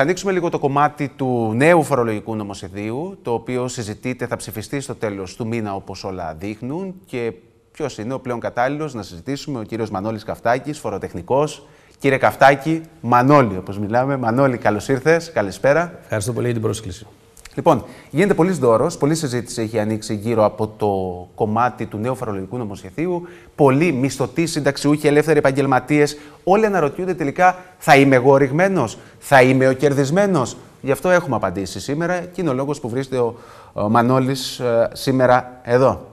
θα ανοίξουμε λίγο το κομμάτι του νέου φορολογικού νομοσχεδίου, το οποίο συζητείται, θα ψηφιστεί στο τέλος του μήνα, όπως όλα δείχνουν. Και ποιος είναι ο πλέον κατάλληλος να συζητήσουμε, ο κύριος Μανώλης Καυτάκης, φοροτεχνικός. Κύριε Καυτάκη, Μανώλη, όπως μιλάμε. Μανώλη, καλώς ήρθες. Καλησπέρα. Ευχαριστώ πολύ για την πρόσκληση. Λοιπόν, γίνεται πολύς δώρος, πολλή συζήτηση έχει ανοίξει γύρω από το κομμάτι του νέου φορολογικού νομοσχεδίου. Πολλοί μισθωτοί, συνταξιούχοι, ελεύθεροι επαγγελματίες, όλοι αναρωτιούνται τελικά, θα είμαι εγώ ρηγμένος, θα είμαι ο κερδισμένος. Γι' αυτό έχουμε απαντήσει σήμερα και είναι ο λόγος που βρίσκεται ο Μανώλης ε, σήμερα εδώ.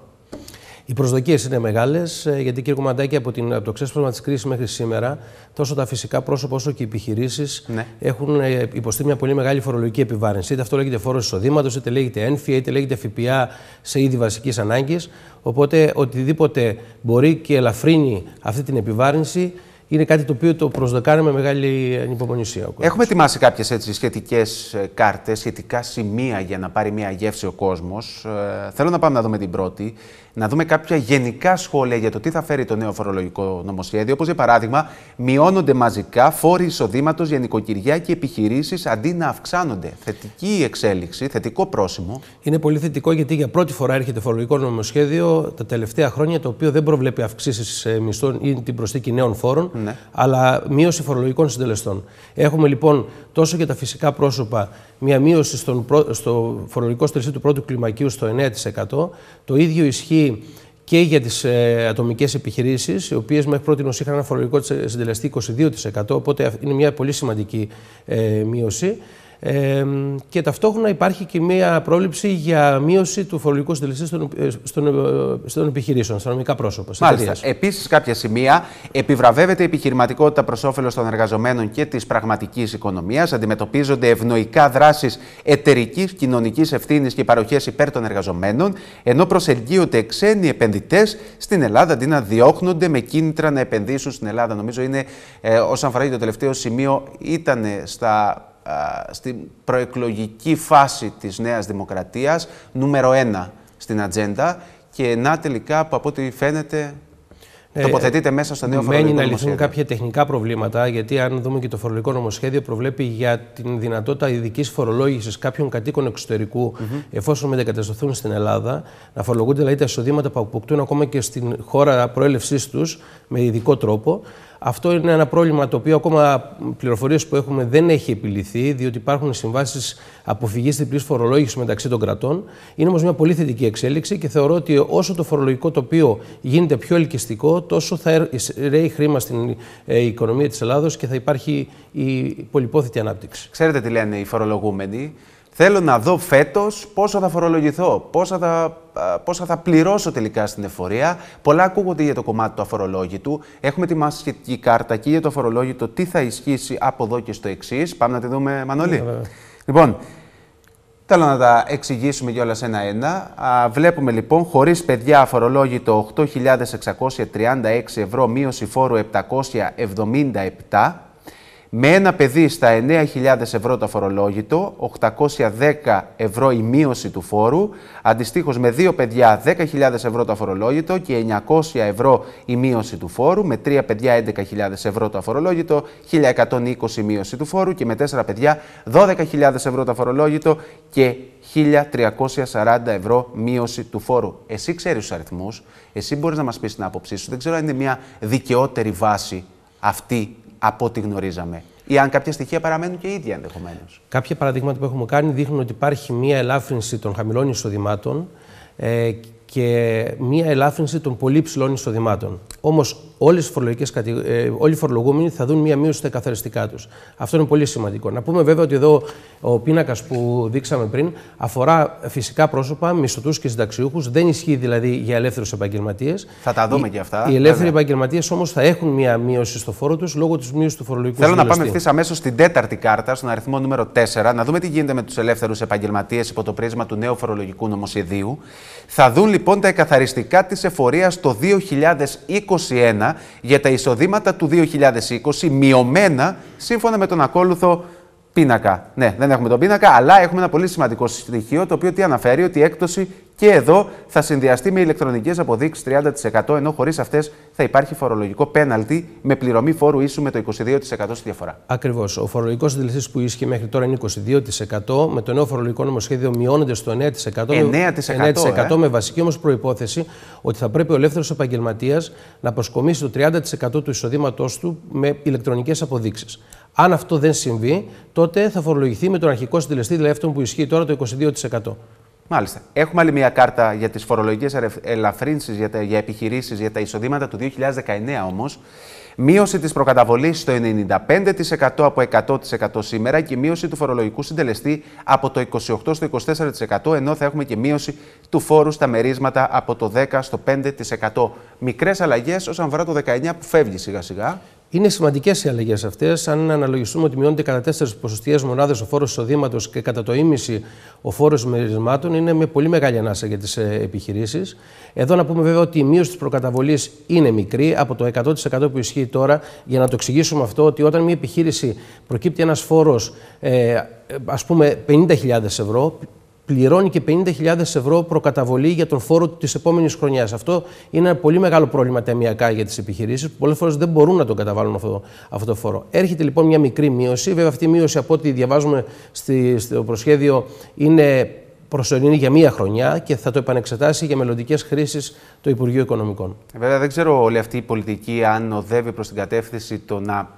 Οι προσδοκίες είναι μεγάλες, ε, γιατί κύριε Κομμαντάκη, από, την, από το ξέσπασμα της κρίσης μέχρι σήμερα, τόσο τα φυσικά πρόσωπα όσο και οι επιχειρήσεις ναι. έχουν ε, υποστεί μια πολύ μεγάλη φορολογική επιβάρυνση. Είτε αυτό λέγεται φόρος εισοδήματος, είτε λέγεται ένφια, είτε λέγεται ΦΠΑ σε είδη βασικής ανάγκης. Οπότε οτιδήποτε μπορεί και ελαφρύνει αυτή την επιβάρυνση είναι κάτι το οποίο το προσδοκάνε με μεγάλη ε, ανυπομονησία. Έχουμε ετοιμάσει κάποιες σχετικέ κάρτες, σχετικά σημεία για να πάρει μια γεύση ο κόσμος. θέλω να πάμε να δούμε την πρώτη να δούμε κάποια γενικά σχόλια για το τι θα φέρει το νέο φορολογικό νομοσχέδιο. Όπως για παράδειγμα, μειώνονται μαζικά φόροι εισοδήματος για νοικοκυριά και επιχειρήσεις αντί να αυξάνονται. Θετική εξέλιξη, θετικό πρόσημο. Είναι πολύ θετικό γιατί για πρώτη φορά έρχεται φορολογικό νομοσχέδιο τα τελευταία χρόνια το οποίο δεν προβλέπει αυξήσεις ε, μισθών ή την προσθήκη νέων φόρων, ναι. αλλά μείωση φορολογικών συντελεστών. Έχουμε λοιπόν τόσο για τα φυσικά πρόσωπα μια μείωση στο φορολογικό συντελεστή του πρώτου κλιμακίου στο 9%. Το ίδιο ισχύει και για τις ε, ατομικές ατομικέ επιχειρήσεις, οι οποίες μέχρι πρώτη είχαν ένα φορολογικό συντελεστή 22%, οπότε είναι μια πολύ σημαντική ε, μείωση. Ε, και ταυτόχρονα υπάρχει και μια πρόληψη για μείωση του φορολογικού συντελεστή στον, ε, στον, ε, στον επιχειρήσεων, στα νομικά πρόσωπα. Μάλιστα. Επίσης, κάποια σημεία επιβραβεύεται η επιχειρηματικότητα προς όφελος των εργαζομένων και της πραγματικής οικονομίας. Αντιμετωπίζονται ευνοϊκά δράσεις εταιρικής κοινωνικής ευθύνης και παροχές υπέρ των εργαζομένων, ενώ προσελκύονται ξένοι επενδυτές στην Ελλάδα αντί να διώχνονται με κίνητρα να επενδύσουν στην Ελλάδα. Νομίζω είναι, ε, όσον αφορά το τελευταίο σημείο, ήταν στα στην προεκλογική φάση της Νέας Δημοκρατίας, νούμερο ένα στην ατζέντα και να τελικά που από ό,τι φαίνεται ε, τοποθετείται μέσα στο νέο φορολογικό νομοσχέδιο. να λυθούν κάποια τεχνικά προβλήματα, γιατί αν δούμε και το φορολογικό νομοσχέδιο, προβλέπει για την δυνατότητα ειδικής φορολόγησης κάποιων κατοίκων εξωτερικού, εφόσον μετακατασταθούν στην Ελλάδα, να φορολογούνται δηλαδή τα εισοδήματα που αποκτούν ακόμα και στην χώρα προέλευσής τους με ειδικό τρόπο. Αυτό είναι ένα πρόβλημα το οποίο ακόμα πληροφορίες που έχουμε δεν έχει επιληθεί, διότι υπάρχουν συμβάσεις αποφυγής διπλής φορολόγησης μεταξύ των κρατών. Είναι όμως μια πολύ θετική εξέλιξη και θεωρώ ότι όσο το φορολογικό τοπίο γίνεται πιο ελκυστικό, τόσο θα ρέει χρήμα στην ε, οικονομία της Ελλάδος και θα υπάρχει η πολυπόθητη ανάπτυξη. Ξέρετε τι λένε οι φορολογούμενοι. Θέλω να δω φέτος πόσο θα φορολογηθώ, πόσα θα, πόσα θα πληρώσω τελικά στην εφορία. Πολλά ακούγονται για το κομμάτι του αφορολόγητου. Έχουμε τη σχετική κάρτα και για το αφορολόγητο, τι θα ισχύσει από εδώ και στο εξής. Πάμε να τη δούμε, Μανώλη. Yeah, ναι, Λοιπόν, Θέλω να τα εξηγήσουμε κιόλας ένα-ένα. Βλέπουμε λοιπόν, χωρίς παιδιά αφορολόγητο 8.636 ευρώ, μείωση φόρου 777 με ένα παιδί στα 9.000 ευρώ το αφορολόγητο 810 ευρώ η μείωση του φόρου, αντιστοίχως με δύο παιδιά 10.000 ευρώ το αφορολόγητο και 900 ευρώ η μείωση του φόρου, με τρία παιδιά 11.000 ευρώ το αφορολόγητο, 1.120 η μείωση του φόρου και με τέσσερα παιδιά 12.000 ευρώ το αφορολόγητο και 1.340 ευρώ μείωση του φόρου. Εσύ ξέρεις τους αριθμούς, εσύ μπορείς να μας πεις την άποψή σου. Δεν ξέρω αν είναι μια δικαιότερη βάση αυτή από ό,τι γνωρίζαμε. Ή αν κάποια στοιχεία παραμένουν και ίδια ενδεχομένως. Κάποια παραδείγματα που έχουμε κάνει δείχνουν ότι υπάρχει μία ελάφρυνση των χαμηλών εισοδημάτων ε, και μία ελάφρυνση των πολύ ψηλών εισοδημάτων. Όμως ε, όλοι οι φορολογούμενοι θα δουν μία μείωση στα καθαριστικά τους. Αυτό είναι πολύ σημαντικό. Να πούμε βέβαια ότι εδώ ο πίνακας που δείξαμε πριν αφορά φυσικά πρόσωπα, μισθωτούς και συνταξιούχους. Δεν ισχύει δηλαδή για ελεύθερους επαγγελματίες. Θα τα δούμε και αυτά. Οι ελεύθεροι ναι, ναι. επαγγελματίες όμως θα έχουν μία μείωση στο φόρο τους λόγω της μείωσης του φορολογικού Θέλω να πάμε ευθύς αμέσως στην τέταρτη κάρτα, στον αριθμό νούμερο 4, να δούμε τι γίνεται με τους ελεύθερους επαγγελματίες υπό το πρίσμα του νέου φορολογικού νομοσχεδίου. Θα δουν λοιπόν τα εκαθαριστικά της εφορίας το 2020 2021 για τα εισοδήματα του 2020 μειωμένα σύμφωνα με τον ακόλουθο πίνακα. Ναι, δεν έχουμε τον πίνακα, αλλά έχουμε ένα πολύ σημαντικό στοιχείο το οποίο τι αναφέρει ότι η έκπτωση και εδώ θα συνδυαστεί με ηλεκτρονικές αποδείξεις 30%, ενώ χωρίς αυτές θα υπάρχει φορολογικό πέναλτι με πληρωμή φόρου ίσου με το 22% στη διαφορά. Ακριβώς. Ο φορολογικός συντελεστή που ίσχυε μέχρι τώρα είναι 22%. Με το νέο φορολογικό νομοσχέδιο μειώνεται στο 9%. 9%, 9% με βασική όμως προπόθεση ότι θα πρέπει ο ελεύθερος επαγγελματίας να προσκομίσει το 30% του εισοδήματός του με ηλεκτρονικές αποδείξεις. Αν αυτό δεν συμβεί, τότε θα φορολογηθεί με τον αρχικό συντελεστή, δηλαδή που ισχύει τώρα το 22%. Μάλιστα. Έχουμε άλλη μια κάρτα για τις φορολογικές ελαφρύνσεις για, τα, για επιχειρήσεις για τα εισοδήματα του 2019 όμως. Μείωση της προκαταβολής στο 95% από 100% σήμερα και μείωση του φορολογικού συντελεστή από το 28% στο 24%, ενώ θα έχουμε και μείωση του φόρου στα μερίσματα από το 10% στο 5%. Μικρές αλλαγές όσον αφορά το 19% που φεύγει σιγά-σιγά. Είναι σημαντικές οι αλλαγές αυτές. Αν αναλογιστούμε ότι μειώνεται κατά 4 ποσοστιαίες μονάδες ο φόρος εισοδήματος και κατά το ίμιση ο φόρος μερισμάτων, είναι με πολύ μεγάλη ανάσα για τις ε, επιχειρήσεις. Εδώ να πούμε βέβαια ότι η μείωση της προκαταβολής είναι μικρή από το 100% που ισχύει τώρα. Για να το εξηγήσουμε αυτό, ότι όταν μια επιχείρηση προκύπτει ένας φόρος, ε, ε ας πούμε, 50.000 ευρώ, πληρώνει και 50.000 ευρώ προκαταβολή για τον φόρο της επόμενης χρονιάς. Αυτό είναι ένα πολύ μεγάλο πρόβλημα ταμιακά για τις επιχειρήσεις, που πολλές φορές δεν μπορούν να τον καταβάλουν αυτό, αυτό το φόρο. Έρχεται λοιπόν μια μικρή μείωση. Βέβαια, αυτή η μείωση από ό,τι διαβάζουμε στη, στο προσχέδιο είναι προσωρινή για μία χρονιά και θα το επανεξετάσει για μελλοντικές χρήσεις το Υπουργείο Οικονομικών. Βέβαια, δεν ξέρω όλη αυτή η πολιτική αν οδεύει προς την κατεύθυνση το να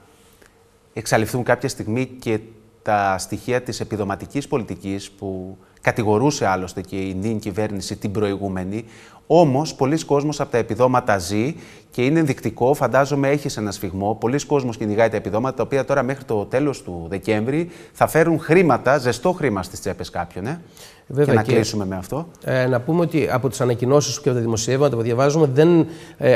εξαλειφθούν κάποια στιγμή και τα στοιχεία της επιδοματικής πολιτικής που Κατηγορούσε άλλωστε και η νυν κυβέρνηση την προηγούμενη. Όμως, πολλοί κόσμοι από τα επιδόματα ζει και είναι ενδεικτικό. Φαντάζομαι έχεις ένα σφιγμό. Πολλοί κόσμοι κυνηγάει τα επιδόματα, τα οποία τώρα μέχρι το τέλος του Δεκέμβρη θα φέρουν χρήματα, ζεστό χρήμα στις τσέπες κάποιων. Ε? Βέβαια, και να κλείσουμε με αυτό. Ε, να πούμε ότι από τις ανακοινώσεις και από τα δημοσιεύματα που διαβάζουμε δεν ε,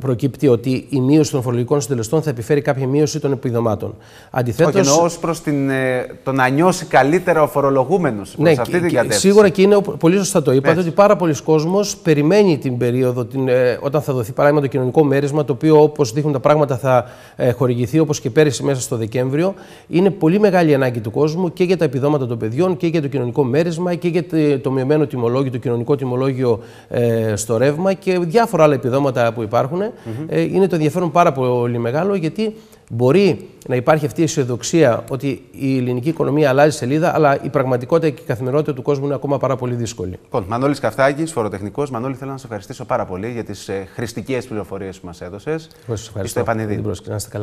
προκύπτει ότι η μείωση των φορολογικών συντελεστών θα επιφέρει κάποια μείωση των επιδομάτων. Αντιθέτως. Όχι, εννοώ προ ε, το να νιώσει καλύτερα ο φορολογούμενος. Ναι, αυτή την κατεύθυνση. Σίγουρα και είναι πολύ σωστά το είπατε ότι πάρα πολλοί κόσμοι περιμένει την περίοδο την, ε, όταν θα δοθεί παράδειγμα το κοινωνικό μέρισμα, το οποίο όπως δείχνουν τα πράγματα θα ε, χορηγηθεί όπως και πέρυσι μέσα στο Δεκέμβριο. Είναι πολύ μεγάλη ανάγκη του κόσμου και για τα επιδόματα των παιδιών και για το κοινωνικό μέρισμα και για το μειωμένο τιμολόγιο, το κοινωνικό τιμολόγιο ε, στο ρεύμα και διάφορα άλλα επιδόματα που υπάρχουν. Ε, είναι το ενδιαφέρον πάρα πολύ μεγάλο γιατί μπορεί να υπάρχει αυτή η αισιοδοξία ότι η ελληνική οικονομία αλλάζει σελίδα, αλλά η πραγματικότητα και η καθημερινότητα του κόσμου είναι ακόμα πάρα πολύ δύσκολη. Λοιπόν, Μανώλης Καφτάκης, φοροτεχνικός. Μανώλη, θέλω να σα ευχαριστήσω πάρα πολύ για τις ε, χρηστικές πληροφορίες που μας έδωσες. Ευχαριστώ. Είστε